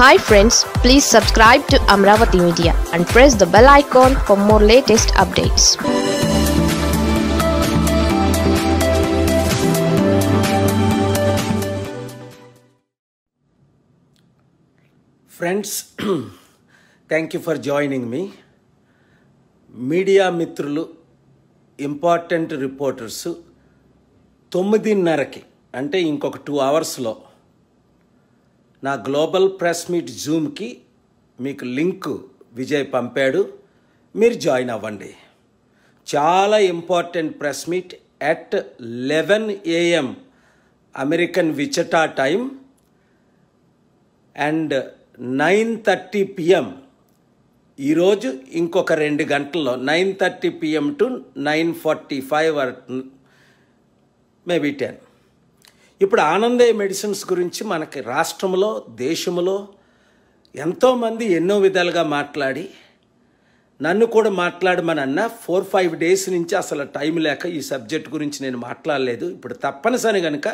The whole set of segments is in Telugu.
hi friends please subscribe to Amaravati media and press the bell icon for more latest updates friends thank you for joining మీ మీడియా మిత్రులు ఇంపార్టెంట్ రిపోర్టర్స్ తొమ్మిదిన్నరకి అంటే ఇంకొక టూ అవర్స్లో నా గ్లోబల్ ప్రెస్ మీట్ జూమ్కి మీకు లింక్ విజయ్ పంపాడు మీరు జాయిన్ అవ్వండి చాలా important press meet at eleven AM American విచటా time and nine thirty PM ఈరోజు ఇంకొక రెండు గంటల్లో nine thirty PM to nine forty five or maybe ten ఇప్పుడు ఆనందయ మెడిసిన్స్ గురించి మనకి రాష్ట్రంలో దేశంలో ఎంతోమంది ఎన్నో విధాలుగా మాట్లాడి నన్ను కూడా మాట్లాడమని అన్న ఫోర్ ఫైవ్ డేస్ నుంచి అసలు టైం లేక ఈ సబ్జెక్ట్ గురించి నేను మాట్లాడలేదు ఇప్పుడు తప్పనిసరి కనుక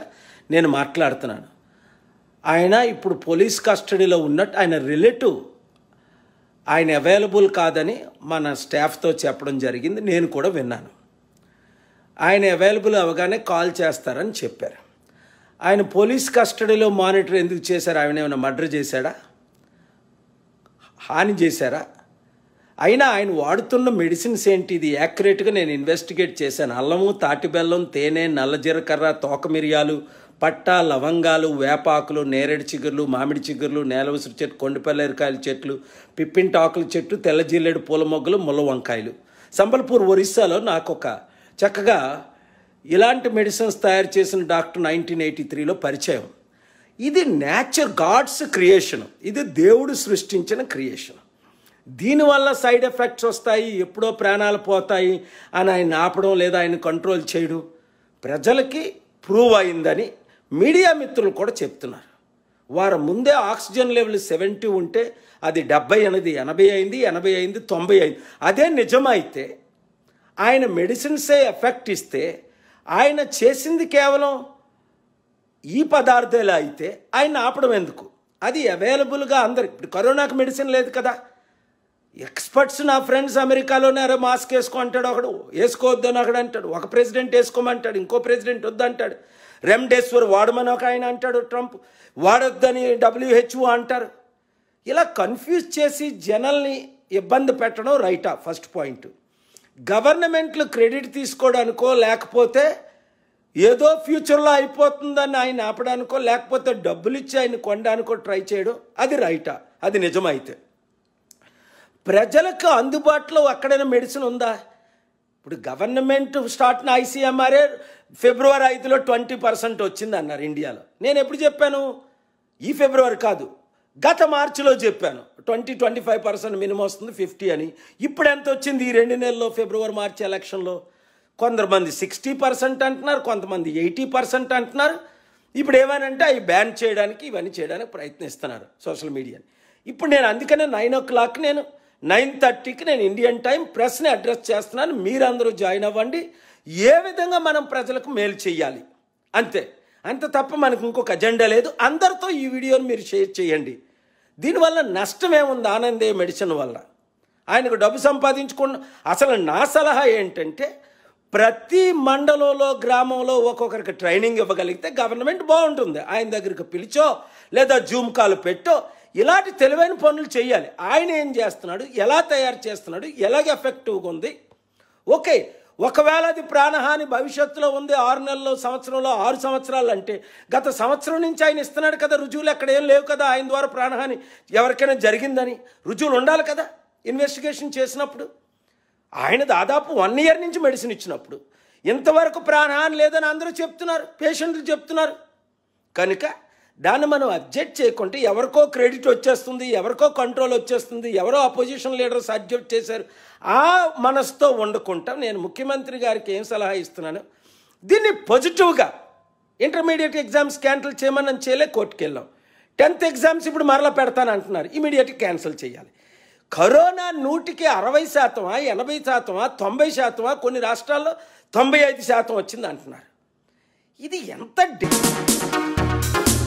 నేను మాట్లాడుతున్నాను ఆయన ఇప్పుడు పోలీస్ కస్టడీలో ఉన్నట్టు ఆయన రిలేటివ్ ఆయన అవైలబుల్ కాదని మన స్టాఫ్తో చెప్పడం జరిగింది నేను కూడా విన్నాను ఆయన అవైలబుల్ అవగానే కాల్ చేస్తారని చెప్పారు ఆయన పోలీస్ కస్టడీలో మానిటర్ ఎందుకు చేశారు ఆయన ఏమైనా మర్డర్ చేశాడా హాని చేశారా అయినా ఆయన వాడుతున్న మెడిసిన్స్ ఏంటి ఇది యాక్యురేట్గా నేను ఇన్వెస్టిగేట్ చేశాను అల్లము తాటి బెల్లం తేనె నల్ల జీలకర్ర తోక మిరియాలు పట్ట లవంగాలు వేపాకులు నేరేడు చిగుర్లు మామిడి చిగుర్లు నేలవసరి చెట్టు చెట్టు కొండపల్లేరికాయల చెట్లు పిప్పింటాకుల చెట్టు తెల్ల జిల్లెడు పూల మొగ్గలు ముల్ల వంకాయలు సంబల్పూర్ ఒరిస్సాలో నాకు ఒక చక్కగా ఇలాంటి మెడిసిన్స్ తయారు చేసిన డాక్టర్ నైన్టీన్ ఎయిటీ త్రీలో పరిచయం ఇది నేచర్ గాడ్స్ క్రియేషన్ ఇది దేవుడు సృష్టించిన క్రియేషన్ దీనివల్ల సైడ్ ఎఫెక్ట్స్ వస్తాయి ఎప్పుడో ప్రాణాలు పోతాయి అని ఆయన ఆపడం లేదా ఆయన కంట్రోల్ చేయడం ప్రజలకి ప్రూవ్ అయిందని మీడియా మిత్రులు కూడా చెప్తున్నారు వారు ముందే ఆక్సిజన్ లెవెల్ సెవెంటీ ఉంటే అది డెబ్బై అనేది ఎనభై అయింది ఎనభై అయింది తొంభై అయింది అదే నిజమైతే ఆయన మెడిసిన్సే ఎఫెక్ట్ ఇస్తే ఆయన చేసింది కేవలం ఈ పదార్థాలు అయితే ఆయన ఆపడం ఎందుకు అది అవైలబుల్గా అందరికి ఇప్పుడు కరోనాకు మెడిసిన్ లేదు కదా ఎక్స్పర్ట్స్ నా ఫ్రెండ్స్ అమెరికాలోనే అరే మాస్క్ వేసుకో అంటాడు ఒకడు వేసుకోవద్దు అని ఒకడు అంటాడు ఒక ప్రెసిడెంట్ వేసుకోమంటాడు ఇంకో ప్రెసిడెంట్ వద్దంటాడు రెమ్డెసివిర్ వాడమని ఒక ఆయన అంటాడు ట్రంప్ వాడొద్దని డబ్ల్యూహెచ్ఓ అంటారు ఇలా కన్ఫ్యూజ్ చేసి జనల్ని ఇబ్బంది పెట్టడం రైటా ఫస్ట్ పాయింట్ గవర్నమెంట్లు క్రెడిట్ తీసుకోవడానికో లేకపోతే ఏదో ఫ్యూచర్లో అయిపోతుందని ఆయన ఆపడానికో లేకపోతే డబ్బులు ఇచ్చి ఆయన కొనడానికో ట్రై చేయడం అది రైటా అది నిజమైతే ప్రజలకు అందుబాటులో అక్కడైనా మెడిసిన్ ఉందా ఇప్పుడు గవర్నమెంట్ స్టార్ట్న ఐసీఎంఆర్ఏ ఫిబ్రవరి ఐదులో ట్వంటీ పర్సెంట్ వచ్చింది అన్నారు ఇండియాలో నేను ఎప్పుడు చెప్పాను ఈ ఫిబ్రవరి కాదు గత మార్చిలో చెప్పాను twenty twenty five percent minimum వస్తుంది ఫిఫ్టీ అని ఇప్పుడు ఎంత వచ్చింది ఈ రెండు నెలల్లో ఫిబ్రవరి మార్చి ఎలక్షన్లో మంది సిక్స్టీ పర్సెంట్ అంటున్నారు కొంతమంది ఎయిటీ పర్సెంట్ అంటున్నారు ఇప్పుడు ఏమనంటే అవి బ్యాన్ చేయడానికి ఇవన్నీ చేయడానికి ప్రయత్నిస్తున్నారు సోషల్ మీడియాని ఇప్పుడు నేను అందుకనే నైన్ ఓ క్లాక్ నేను నైన్ థర్టీకి నేను ఇండియన్ టైం ప్రెస్ని అడ్రస్ చేస్తున్నాను మీరందరూ జాయిన్ అవ్వండి ఏ విధంగా మనం ప్రజలకు మేలు చేయాలి అంతే అంత తప్ప మనకు ఇంకొక అజెండా లేదు అందరితో ఈ వీడియోని మీరు షేర్ చేయండి దీనివల్ల నష్టం ఏముంది ఆనందే మెడిసిన్ వల్ల ఆయనకు డబ్బు సంపాదించుకున్న అసలు నా సలహా ఏంటంటే ప్రతి మండలంలో గ్రామంలో ఒక్కొక్కరికి ట్రైనింగ్ ఇవ్వగలిగితే గవర్నమెంట్ బాగుంటుంది ఆయన దగ్గరికి పిలిచో లేదా జూమ్ కాల్ పెట్టో ఇలాంటి తెలివైన పనులు చేయాలి ఆయన ఏం చేస్తున్నాడు ఎలా తయారు చేస్తున్నాడు ఎలాగ ఎఫెక్టివ్గా ఉంది ఓకే ఒకవేళ అది ప్రాణహాని భవిష్యత్తులో ఉంది ఆరు నెలల్లో సంవత్సరంలో ఆరు సంవత్సరాలు అంటే గత సంవత్సరం నుంచి ఆయన ఇస్తున్నాడు కదా రుజువులు ఎక్కడ ఏం లేవు కదా ఆయన ద్వారా ప్రాణహాని ఎవరికైనా జరిగిందని రుజువులు ఉండాలి కదా ఇన్వెస్టిగేషన్ చేసినప్పుడు ఆయన దాదాపు వన్ ఇయర్ నుంచి మెడిసిన్ ఇచ్చినప్పుడు ఇంతవరకు ప్రాణహాని లేదని అందరూ చెప్తున్నారు పేషెంట్లు చెప్తున్నారు కనుక దాన్ని మనం అబ్జెక్ట్ చేయకుంటే ఎవరికో క్రెడిట్ వచ్చేస్తుంది ఎవరికో కంట్రోల్ వచ్చేస్తుంది ఎవరో అపోజిషన్ లీడర్స్ అబ్జెక్ట్ చేశారు ఆ మనసుతో వండుకుంటాం నేను ముఖ్యమంత్రి గారికి ఏం సలహా ఇస్తున్నాను దీన్ని పాజిటివ్గా ఇంటర్మీడియట్ ఎగ్జామ్స్ క్యాన్సిల్ చేయమని చేయలే కోర్టుకు వెళ్ళాం టెన్త్ ఎగ్జామ్స్ ఇప్పుడు మరలా పెడతాను అంటున్నారు ఇమీడియట్గా క్యాన్సిల్ చేయాలి కరోనా నూటికి అరవై శాతమా ఎనభై శాతమా తొంభై శాతమా కొన్ని రాష్ట్రాల్లో తొంభై ఐదు శాతం వచ్చింది అంటున్నారు ఇది ఎంత డి